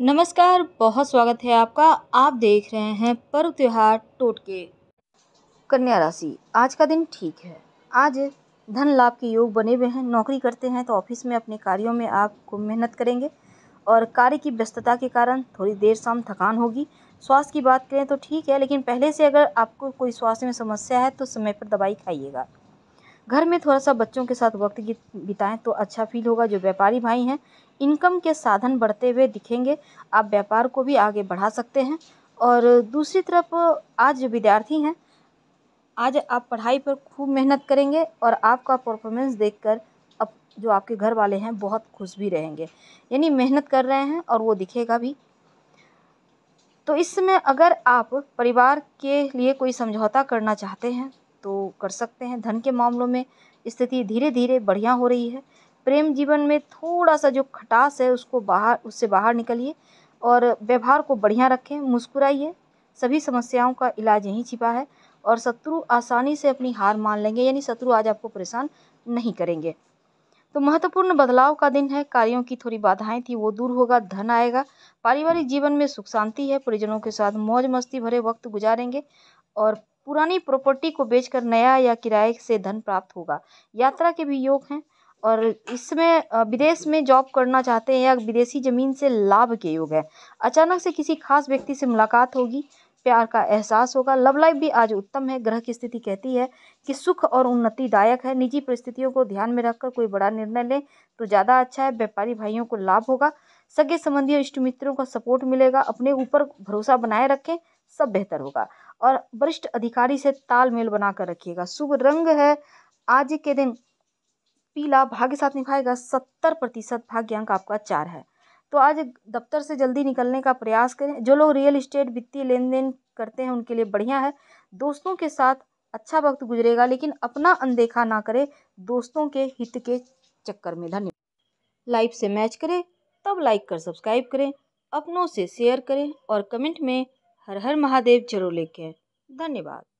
नमस्कार बहुत स्वागत है आपका आप देख रहे हैं पर्व त्यौहार टोटके कन्या राशि आज का दिन ठीक है आज धन लाभ के योग बने हुए हैं नौकरी करते हैं तो ऑफिस में अपने कार्यों में आप खूब मेहनत करेंगे और कार्य की व्यस्तता के कारण थोड़ी देर शाम थकान होगी स्वास्थ्य की बात करें तो ठीक है लेकिन पहले से अगर आपको कोई स्वास्थ्य में समस्या है तो समय पर दवाई खाइएगा घर में थोड़ा सा बच्चों के साथ वक्त बिताएं तो अच्छा फील होगा जो व्यापारी भाई हैं इनकम के साधन बढ़ते हुए दिखेंगे आप व्यापार को भी आगे बढ़ा सकते हैं और दूसरी तरफ आज जो विद्यार्थी हैं आज आप पढ़ाई पर खूब मेहनत करेंगे और आपका परफॉर्मेंस देखकर अब जो आपके घर वाले हैं बहुत खुश भी रहेंगे यानी मेहनत कर रहे हैं और वो दिखेगा भी तो इस समय अगर आप परिवार के लिए कोई समझौता करना चाहते हैं तो कर सकते हैं धन के मामलों में स्थिति धीरे धीरे बढ़िया हो रही है प्रेम जीवन में थोड़ा सा जो खटास है उसको बाहर उससे बाहर निकलिए और व्यवहार को बढ़िया रखें मुस्कुराइए सभी समस्याओं का इलाज यहीं छिपा है और शत्रु आसानी से अपनी हार मान लेंगे यानी शत्रु आज आपको परेशान नहीं करेंगे तो महत्वपूर्ण बदलाव का दिन है कार्यों की थोड़ी बाधाएं थी वो दूर होगा धन आएगा पारिवारिक जीवन में सुख शांति है परिजनों के साथ मौज मस्ती भरे वक्त गुजारेंगे और पुरानी प्रॉपर्टी को बेचकर नया या किराए से धन प्राप्त होगा यात्रा के भी योग हैं और इसमें विदेश में जॉब करना चाहते हैं या विदेशी ज़मीन से लाभ के योग है अचानक से किसी खास व्यक्ति से मुलाकात होगी प्यार का एहसास होगा लव लाइफ भी आज उत्तम है ग्रह की स्थिति कहती है कि सुख और उन्नतिदायक है निजी परिस्थितियों को ध्यान में रखकर कोई बड़ा निर्णय लें तो ज़्यादा अच्छा है व्यापारी भाइयों को लाभ होगा सगे संबंधी और इष्ट मित्रों का सपोर्ट मिलेगा अपने ऊपर भरोसा बनाए रखें सब बेहतर होगा और वरिष्ठ अधिकारी से तालमेल बनाकर रखिएगा शुभ रंग है आज के दिन पीला भाग्य साथ निभाएगा सत्तर प्रतिशत भाग्यांक आपका चार है तो आज दफ़्तर से जल्दी निकलने का प्रयास करें जो लोग रियल इस्टेट वित्तीय लेन देन करते हैं उनके लिए बढ़िया है दोस्तों के साथ अच्छा वक्त गुजरेगा लेकिन अपना अनदेखा ना करें दोस्तों के हित के चक्कर में धन्यवाद लाइव से मैच करें तब लाइक कर सब्सक्राइब करें अपनों से शेयर करें और कमेंट में हर हर महादेव जरूर लिखें धन्यवाद